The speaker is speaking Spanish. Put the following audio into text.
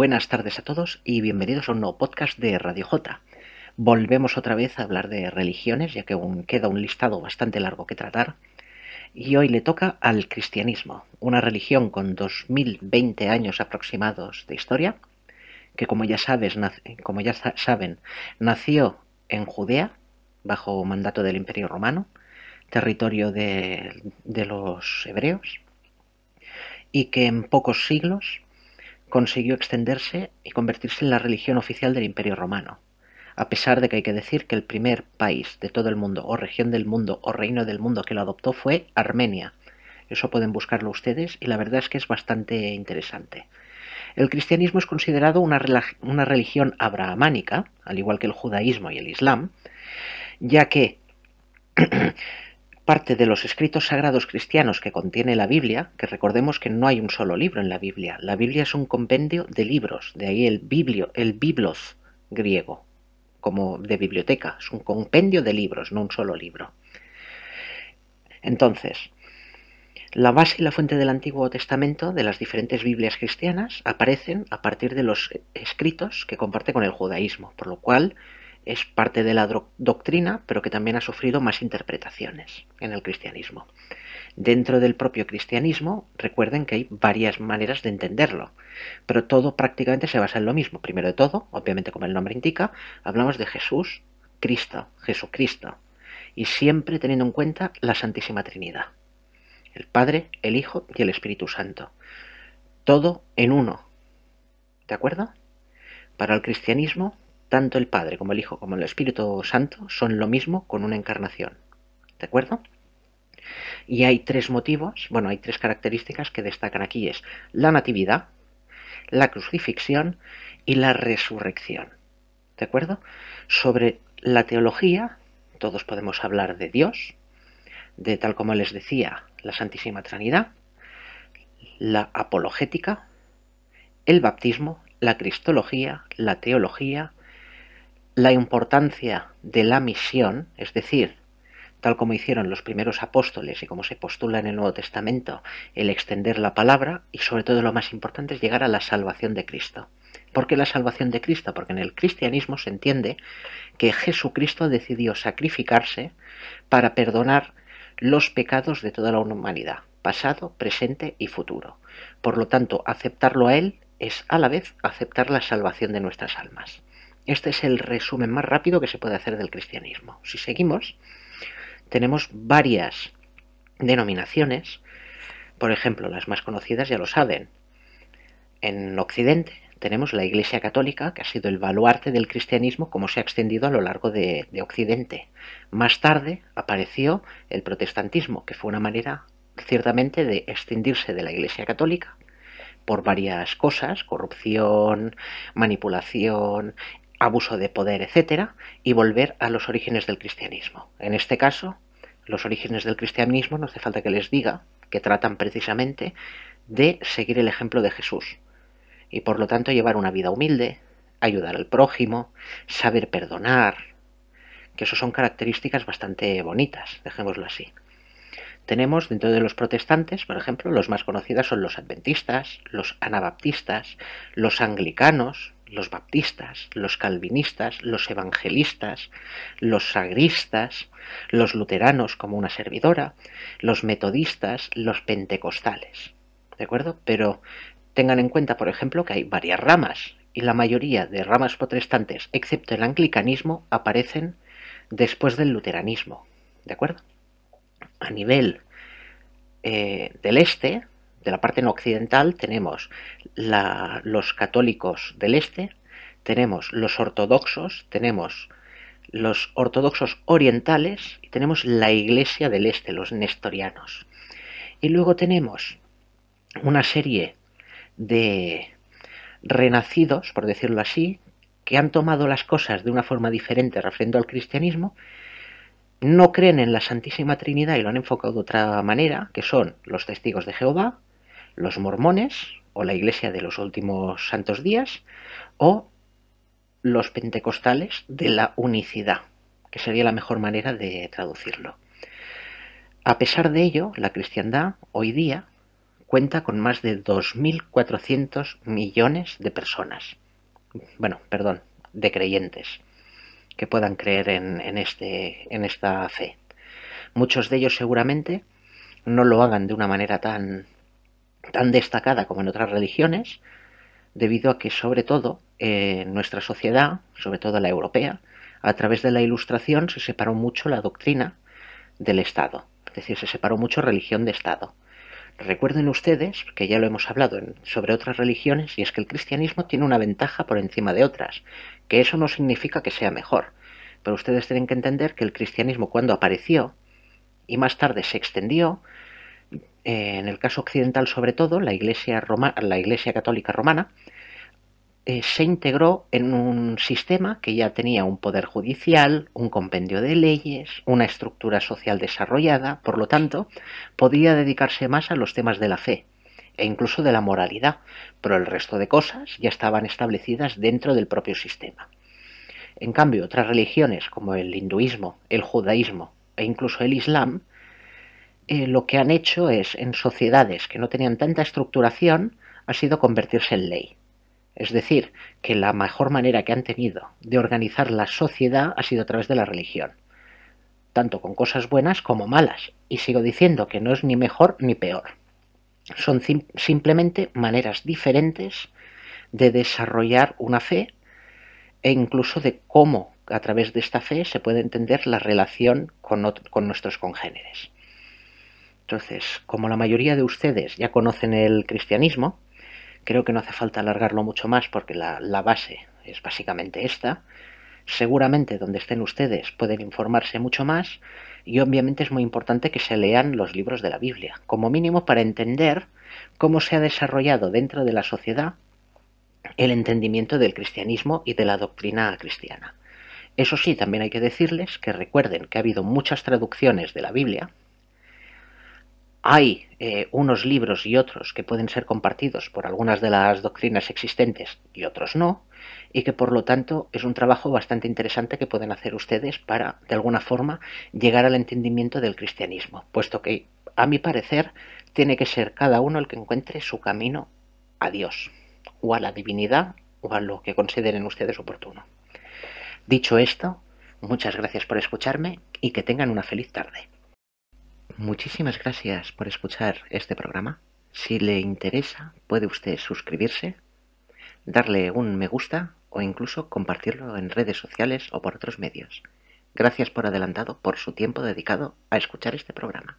Buenas tardes a todos y bienvenidos a un nuevo podcast de Radio J. Volvemos otra vez a hablar de religiones, ya que aún queda un listado bastante largo que tratar. Y hoy le toca al cristianismo, una religión con 2020 años aproximados de historia, que como ya, como ya saben, nació en Judea, bajo mandato del Imperio Romano, territorio de, de los hebreos, y que en pocos siglos consiguió extenderse y convertirse en la religión oficial del Imperio Romano, a pesar de que hay que decir que el primer país de todo el mundo o región del mundo o reino del mundo que lo adoptó fue Armenia. Eso pueden buscarlo ustedes y la verdad es que es bastante interesante. El cristianismo es considerado una, una religión abrahamánica, al igual que el judaísmo y el islam, ya que parte de los escritos sagrados cristianos que contiene la Biblia, que recordemos que no hay un solo libro en la Biblia, la Biblia es un compendio de libros, de ahí el biblio, el biblos griego, como de biblioteca, es un compendio de libros, no un solo libro. Entonces, la base y la fuente del Antiguo Testamento de las diferentes Biblias cristianas aparecen a partir de los escritos que comparte con el judaísmo, por lo cual es parte de la doctrina, pero que también ha sufrido más interpretaciones en el cristianismo. Dentro del propio cristianismo, recuerden que hay varias maneras de entenderlo, pero todo prácticamente se basa en lo mismo. Primero de todo, obviamente como el nombre indica, hablamos de Jesús, Cristo, Jesucristo, y siempre teniendo en cuenta la Santísima Trinidad, el Padre, el Hijo y el Espíritu Santo. Todo en uno. ¿De acuerdo? Para el cristianismo, tanto el Padre como el Hijo como el Espíritu Santo son lo mismo con una encarnación. ¿De acuerdo? Y hay tres motivos, bueno, hay tres características que destacan aquí, es la natividad, la crucifixión y la resurrección. ¿De acuerdo? Sobre la teología, todos podemos hablar de Dios, de tal como les decía, la Santísima Trinidad, la apologética, el baptismo, la cristología, la teología, la importancia de la misión, es decir, tal como hicieron los primeros apóstoles y como se postula en el Nuevo Testamento, el extender la palabra y sobre todo lo más importante es llegar a la salvación de Cristo. ¿Por qué la salvación de Cristo? Porque en el cristianismo se entiende que Jesucristo decidió sacrificarse para perdonar los pecados de toda la humanidad, pasado, presente y futuro. Por lo tanto, aceptarlo a Él es a la vez aceptar la salvación de nuestras almas. Este es el resumen más rápido que se puede hacer del cristianismo. Si seguimos, tenemos varias denominaciones, por ejemplo, las más conocidas ya lo saben. En Occidente tenemos la Iglesia Católica, que ha sido el baluarte del cristianismo como se ha extendido a lo largo de, Occidente. Más tarde apareció el protestantismo, que fue una manera ciertamente de extendirse de la Iglesia Católica por varias cosas, corrupción, manipulación, abuso de poder, etcétera, y volver a los orígenes del cristianismo. En este caso, los orígenes del cristianismo no hace falta que les diga que tratan precisamente de seguir el ejemplo de Jesús y por lo tanto llevar una vida humilde, ayudar al prójimo, saber perdonar, que eso son características bastante bonitas, dejémoslo así. Tenemos dentro de los protestantes, por ejemplo, los más conocidos son los adventistas, los anabaptistas, los anglicanos, los baptistas, los calvinistas, los evangelistas, los sagristas, los luteranos como una servidora, los metodistas, los pentecostales. ¿De acuerdo? Pero tengan en cuenta, por ejemplo, que hay varias ramas y la mayoría de ramas protestantes, excepto el anglicanismo, aparecen después del luteranismo. ¿De acuerdo? A nivel eh, del este, de la parte no occidental tenemos los católicos del este, tenemos los ortodoxos, tenemos los ortodoxos orientales y tenemos la iglesia del este, los nestorianos. Y luego tenemos una serie de renacidos, por decirlo así, que han tomado las cosas de una forma diferente referiendo al cristianismo, no creen en la Santísima Trinidad y lo han enfocado de otra manera, que son los testigos de Jehová, los mormones o la iglesia de los últimos santos días o los pentecostales de la unicidad, que sería la mejor manera de traducirlo. A pesar de ello, la cristiandad hoy día cuenta con más de 2.400 millones de personas, bueno, perdón, de creyentes, que puedan creer en, este, en esta fe. Muchos de ellos seguramente no lo hagan de una manera tan tan destacada como en otras religiones, debido a que sobre todo en eh, nuestra sociedad, sobre todo la europea, a través de la Ilustración se separó mucho la doctrina del Estado, es decir, se separó mucho religión de Estado. Recuerden ustedes, que ya lo hemos hablado en, sobre otras religiones, y es que el cristianismo tiene una ventaja por encima de otras, que eso no significa que sea mejor, pero ustedes tienen que entender que el cristianismo cuando apareció y más tarde se extendió, eh, en el caso occidental sobre todo, la Iglesia, Católica Romana, eh, se integró en un sistema que ya tenía un poder judicial, un compendio de leyes, una estructura social desarrollada, por lo tanto, podía dedicarse más a los temas de la fe e incluso de la moralidad, pero el resto de cosas ya estaban establecidas dentro del propio sistema. En cambio, otras religiones como el hinduismo, el judaísmo e incluso el islam eh, lo que han hecho es, en sociedades que no tenían tanta estructuración, ha sido convertirse en ley. Es decir, que la mejor manera que han tenido de organizar la sociedad ha sido a través de la religión, tanto con cosas buenas como malas. Y sigo diciendo que no es ni mejor ni peor. Son simplemente maneras diferentes de desarrollar una fe e incluso de cómo a través de esta fe se puede entender la relación con nuestros congéneres. Entonces, como la mayoría de ustedes ya conocen el cristianismo, creo que no hace falta alargarlo mucho más porque la, base es básicamente esta. Seguramente donde estén ustedes pueden informarse mucho más y obviamente es muy importante que se lean los libros de la Biblia, como mínimo para entender cómo se ha desarrollado dentro de la sociedad el entendimiento del cristianismo y de la doctrina cristiana. Eso sí, también hay que decirles que recuerden que ha habido muchas traducciones de la Biblia, hay eh, unos libros y otros que pueden ser compartidos por algunas de las doctrinas existentes y otros no, y que por lo tanto es un trabajo bastante interesante que pueden hacer ustedes para, de alguna forma, llegar al entendimiento del cristianismo, puesto que, a mi parecer, tiene que ser cada uno el que encuentre su camino a Dios, o a la divinidad, o a lo que consideren ustedes oportuno. Dicho esto, muchas gracias por escucharme y que tengan una feliz tarde. Muchísimas gracias por escuchar este programa. Si le interesa, puede usted suscribirse, darle un me gusta o incluso compartirlo en redes sociales o por otros medios. Gracias por adelantado por su tiempo dedicado a escuchar este programa.